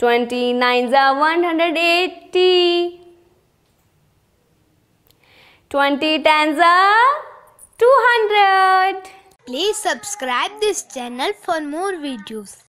29s are 180. 20 tens are 200. Please subscribe this channel for more videos.